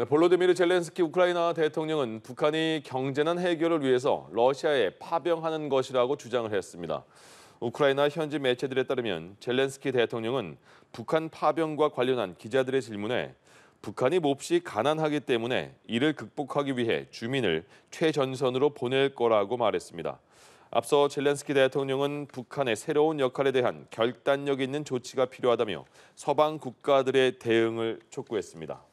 네, 볼로디미르 젤렌스키 우크라이나 대통령은 북한이 경제난 해결을 위해서 러시아에 파병하는 것이라고 주장을 했습니다. 우크라이나 현지 매체들에 따르면 젤렌스키 대통령은 북한 파병과 관련한 기자들의 질문에 북한이 몹시 가난하기 때문에 이를 극복하기 위해 주민을 최전선으로 보낼 거라고 말했습니다. 앞서 젤렌스키 대통령은 북한의 새로운 역할에 대한 결단력 있는 조치가 필요하다며 서방 국가들의 대응을 촉구했습니다.